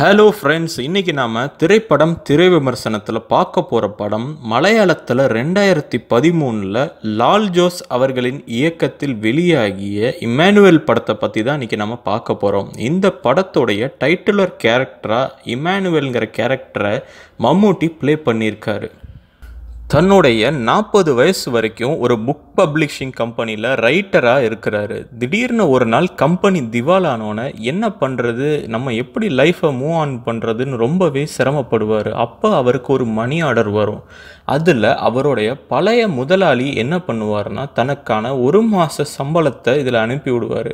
hello friends இன்றைக்கி நாம் திரைப்படம் திரை விமர்சனத்தில் பார்க்க போகிற படம் மலையாளத்தில் ரெண்டாயிரத்தி பதிமூணில் லால் ஜோஸ் அவர்களின் இயக்கத்தில் வெளியாகிய இமானுவேல் படத்தை பற்றி தான் இன்றைக்கி நம்ம பார்க்க போகிறோம் இந்த படத்துடைய டைட்டிலர் கேரக்டராக இமானுவேலுங்கிற கேரக்டரை மம்மூட்டி ப்ளே பண்ணியிருக்காரு தன்னுடைய நாற்பது வயசு வரைக்கும் ஒரு புக் பப்ளிஷிங் கம்பெனியில் ரைட்டராக இருக்கிறாரு திடீர்னு ஒரு நாள் கம்பெனி திவாலானோன்னே என்ன பண்ணுறது நம்ம எப்படி லைஃப்பை மூவ் ஆன் பண்ணுறதுன்னு ரொம்பவே சிரமப்படுவார் அப்போ அவருக்கு ஒரு மணி ஆர்டர் வரும் அதில் அவருடைய பழைய முதலாளி என்ன பண்ணுவார்னா தனக்கான ஒரு மாத சம்பளத்தை இதில் அனுப்பி விடுவார்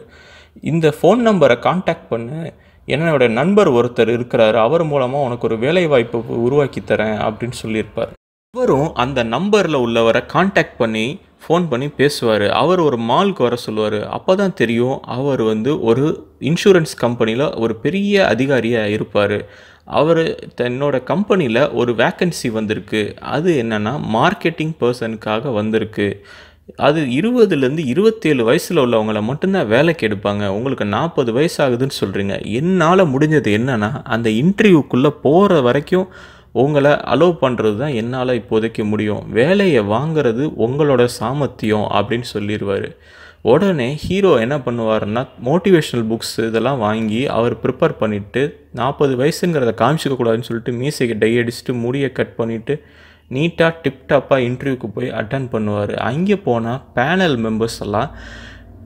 இந்த ஃபோன் நம்பரை காண்டாக்ட் பண்ணு என்னோடய நண்பர் ஒருத்தர் இருக்கிறாரு அவர் மூலமாக உனக்கு ஒரு வேலைவாய்ப்பு உருவாக்கி தரேன் அப்படின்னு சொல்லியிருப்பார் அவரும் அந்த நம்பரில் உள்ளவரை காண்டாக்ட் பண்ணி ஃபோன் பண்ணி பேசுவார் அவர் ஒரு மாலுக்கு வர சொல்லுவார் அப்போ தான் தெரியும் அவர் வந்து ஒரு இன்சூரன்ஸ் கம்பெனியில் ஒரு பெரிய அதிகாரியாக இருப்பார் அவர் தன்னோட கம்பெனியில் ஒரு வேக்கன்சி வந்திருக்கு அது என்னென்னா மார்க்கெட்டிங் பர்சனுக்காக வந்திருக்கு அது இருபதுலேருந்து இருபத்தேழு வயசில் உள்ளவங்களை மட்டும்தான் வேலைக்கு எடுப்பாங்க உங்களுக்கு நாற்பது வயசு ஆகுதுன்னு சொல்கிறீங்க என்னால் முடிஞ்சது என்னென்னா அந்த இன்டர்வியூக்குள்ளே போகிற வரைக்கும் உங்களை அலோவ் பண்ணுறது தான் என்னால் இப்போதைக்கு முடியும் வேலையை வாங்கிறது உங்களோட சாமர்த்தியம் அப்படின்னு சொல்லிடுவார் உடனே ஹீரோ என்ன பண்ணுவார்னா மோட்டிவேஷ்னல் புக்ஸ் இதெல்லாம் வாங்கி அவர் ப்ரிப்பேர் பண்ணிவிட்டு நாற்பது வயசுங்கிறத காமிச்சிக்கக்கூடாதுன்னு சொல்லிட்டு மீசைக்கு டை அடிச்சுட்டு முடியை கட் பண்ணிவிட்டு நீட்டாக டிப்டாப்பாக இன்டர்வியூக்கு போய் அட்டன் பண்ணுவார் அங்கே போனால் பேனல் மெம்பர்ஸ் எல்லாம்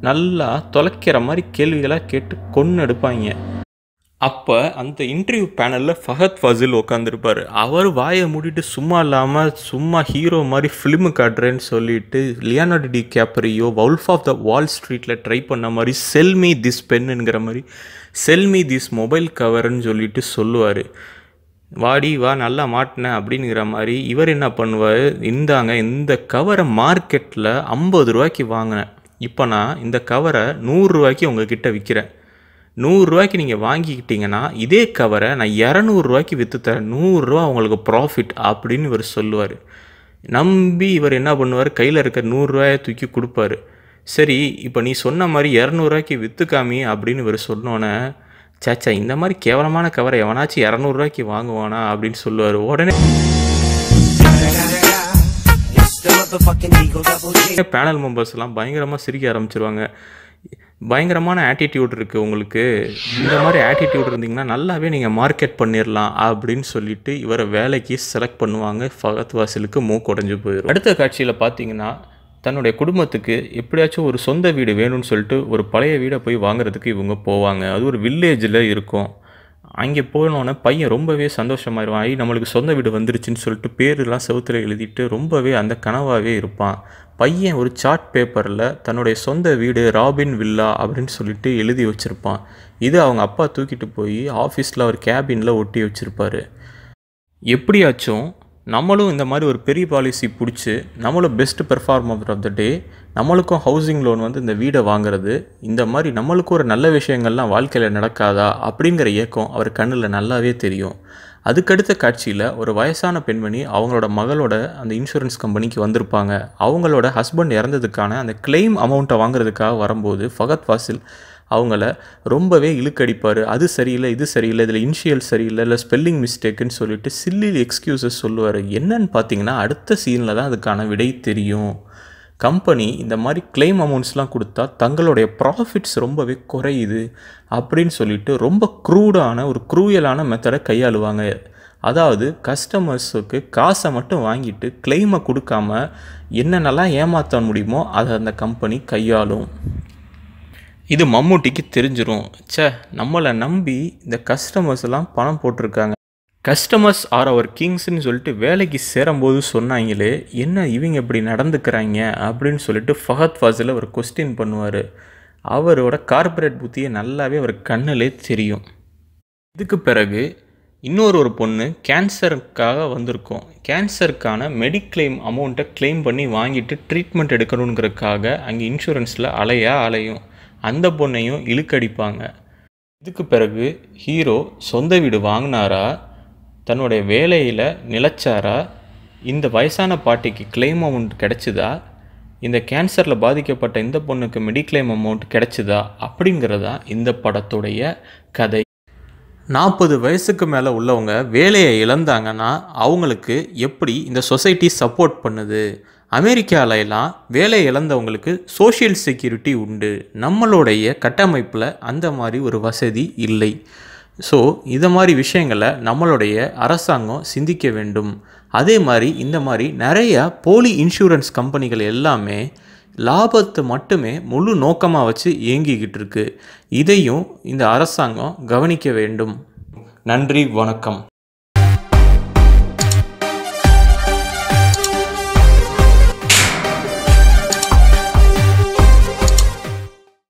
நல்லா தொலைக்கிற மாதிரி கேள்விகளாக கேட்டு கொன்று எடுப்பாங்க அப்போ அந்த இன்டர்வியூ பேனலில் ஃபஹத் ஃபசில் உட்காந்துருப்பார் அவர் வாயை மூடிட்டு சும்மா இல்லாமல் சும்மா ஹீரோ மாதிரி ஃபிலிமு காட்டுறேன்னு சொல்லிட்டு லியானோ டி கேப்பரியோ வவுல்ஃப் ஆஃப் த வால் ஸ்ட்ரீட்டில் ட்ரை பண்ண மாதிரி செல் மீ திஸ் பென்னுங்கிற மாதிரி செல் மீ திஸ் மொபைல் கவர்னு சொல்லிட்டு சொல்லுவார் வாடி வா நல்லா மாட்டினேன் அப்படிங்கிற மாதிரி இவர் என்ன பண்ணுவார் இந்தாங்க இந்த கவரை மார்க்கெட்டில் ஐம்பது ரூபாய்க்கு வாங்கினேன் இப்போ நான் இந்த கவரை நூறுரூவாய்க்கு கிட்டே விற்கிறேன் நூறுரூவாய்க்கு நீங்கள் வாங்கிக்கிட்டிங்கன்னா இதே கவரை நான் இரநூறுவாய்க்கு விற்று தரேன் நூறுரூவா உங்களுக்கு ப்ராஃபிட் அப்படின்னு இவர் சொல்லுவார் நம்பி இவர் என்ன பண்ணுவார் கையில் இருக்க நூறுரூவாயை தூக்கி கொடுப்பாரு சரி இப்போ நீ சொன்ன மாதிரி இரநூறுவாய்க்கு விற்றுக்காமி அப்படின்னு இவர் சொன்னோன்னே சாச்சா இந்த மாதிரி கேவலமான கவரை எவனாச்சும் இரநூறுவாய்க்கு வாங்குவானா அப்படின்னு சொல்லுவார் உடனே பேனல் மெம்பர்ஸ்லாம் பயங்கரமாக சிரிக்க ஆரம்பிச்சிருவாங்க பயங்கரமான ஆட்டிடியூட் இருக்குது உங்களுக்கு இந்த மாதிரி ஆட்டிடியூட் இருந்தீங்கன்னா நல்லாவே நீங்கள் மார்க்கெட் பண்ணிடலாம் அப்படின்னு சொல்லிட்டு இவரை வேலைக்கு செலக்ட் பண்ணுவாங்க ஃபகத் வாசலுக்கு மூக்கு உடஞ்சி போயிடும் அடுத்த காட்சியில் பார்த்தீங்கன்னா தன்னுடைய குடும்பத்துக்கு எப்படியாச்சும் ஒரு சொந்த வீடு வேணும்னு சொல்லிட்டு ஒரு பழைய வீடை போய் வாங்குறதுக்கு இவங்க போவாங்க அது ஒரு வில்லேஜில் இருக்கும் அங்கே போனோன்னே பையன் ரொம்பவே சந்தோஷமாயிருவான் ஐ நம்மளுக்கு சொந்த வீடு வந்துருச்சுன்னு சொல்லிட்டு பேரெலாம் செவுத்தில் எழுதிட்டு ரொம்பவே அந்த கனவாகவே இருப்பான் பையன் ஒரு சார்ட் பேப்பரில் தன்னுடைய சொந்த வீடு ராபின் வில்லா அப்படின்னு சொல்லிட்டு எழுதி வச்சுருப்பான் இது அவங்க அப்பா தூக்கிட்டு போய் ஆஃபீஸில் ஒரு கேபினில் ஒட்டி வச்சுருப்பாரு எப்படியாச்சும் நம்மளும் இந்த மாதிரி ஒரு பெரிய பாலிசி பிடிச்சி நம்மளும் best performer of the day நம்மளுக்கும் ஹவுசிங் லோன் வந்து இந்த வீடை வாங்குறது இந்த மாதிரி நம்மளுக்கும் ஒரு நல்ல விஷயங்கள்லாம் வாழ்க்கையில் நடக்காதா அப்படிங்கிற இயக்கம் அவர் கண்ணில் நல்லாவே தெரியும் அதுக்கடுத்த காட்சியில் ஒரு வயசான பெண்மணி அவங்களோட மகளோட அந்த இன்சூரன்ஸ் கம்பெனிக்கு வந்திருப்பாங்க அவங்களோட ஹஸ்பண்ட் இறந்ததுக்கான அந்த கிளைம் அமௌண்ட்டை வாங்குறதுக்காக வரும்போது ஃபகத் வாசில் அவங்கள ரொம்பவே இழுக்கடிப்பார் அது சரியில்லை இது சரியில்லை இதில் இன்ஷியல் சரியில்லை இல்லை ஸ்பெல்லிங் மிஸ்டேக்குன்னு சொல்லிட்டு சில்லி எக்ஸ்கியூசஸ் சொல்லுவார் என்னன்னு பார்த்தீங்கன்னா அடுத்த சீனில் தான் அதுக்கான விடை தெரியும் கம்பெனி இந்த மாதிரி கிளைம் அமௌண்ட்ஸ்லாம் கொடுத்தா தங்களுடைய ப்ராஃபிட்ஸ் ரொம்பவே குறையுது அப்படின்னு சொல்லிட்டு ரொம்ப க்ரூடான ஒரு க்ரூயலான மெத்தடை கையாளுவாங்க அதாவது கஸ்டமர்ஸுக்கு காசை மட்டும் வாங்கிட்டு கிளைமை கொடுக்காம என்னென்னலாம் ஏமாற்ற முடியுமோ அதை அந்த கம்பெனி கையாளும் இது மம்மூட்டிக்கு தெரிஞ்சிடும் சே நம்மளை நம்பி இந்த கஸ்டமர்ஸ்லாம் பணம் போட்டிருக்காங்க கஸ்டமர்ஸ் ஆர் அவர் கிங்ஸ்னு சொல்லிட்டு வேலைக்கு சேரும்போது சொன்னாங்களே என்ன இவங்க இப்படி நடந்துக்கிறாங்க அப்படின்னு சொல்லிட்டு ஃபஹத் ஃபாசில் ஒரு கொஸ்டின் பண்ணுவார் அவரோட கார்பரேட் புத்தியை நல்லாவே அவர் கண்ணிலே தெரியும் இதுக்கு பிறகு இன்னொரு ஒரு பொண்ணு கேன்சருக்காக வந்திருக்கோம் கேன்சருக்கான மெடிக்ளைம் அமௌண்ட்டை கிளைம் பண்ணி வாங்கிட்டு ட்ரீட்மெண்ட் எடுக்கணுங்கிறதுக்காக அங்கே இன்சூரன்ஸில் அலையா அலையும் அந்த பொண்ணையும் இழுக்கடிப்பாங்க இதுக்கு பிறகு ஹீரோ சொந்த வீடு வாங்கினாரா தன்னுடைய வேலையில் நிலச்சாரா இந்த வயசான பாட்டிக்கு கிளைம் அமௌண்ட் கிடச்சிதா இந்த கேன்சரில் பாதிக்கப்பட்ட இந்த பொண்ணுக்கு மெடிக்ளைம் அமௌண்ட் கிடச்சிதா அப்படிங்கிறதா இந்த படத்துடைய கதை நாற்பது வயசுக்கு மேலே உள்ளவங்க வேலையை இழந்தாங்கன்னா அவங்களுக்கு எப்படி இந்த சொசைட்டி சப்போர்ட் பண்ணுது அமெரிக்காவிலலாம் வேலையை இழந்தவங்களுக்கு சோஷியல் செக்யூரிட்டி உண்டு நம்மளுடைய கட்டமைப்பில் அந்த மாதிரி ஒரு வசதி இல்லை ஸோ இதை மாதிரி விஷயங்களை நம்மளுடைய அரசாங்கம் சிந்திக்க வேண்டும் அதே மாதிரி இந்த மாதிரி நிறைய போலி இன்சூரன்ஸ் கம்பெனிகள் எல்லாமே லாபத்தை மட்டுமே முழு நோக்கமாக வச்சு இயங்கிக்கிட்டு இருக்கு இதையும் இந்த அரசாங்கம் கவனிக்க வேண்டும் நன்றி வணக்கம்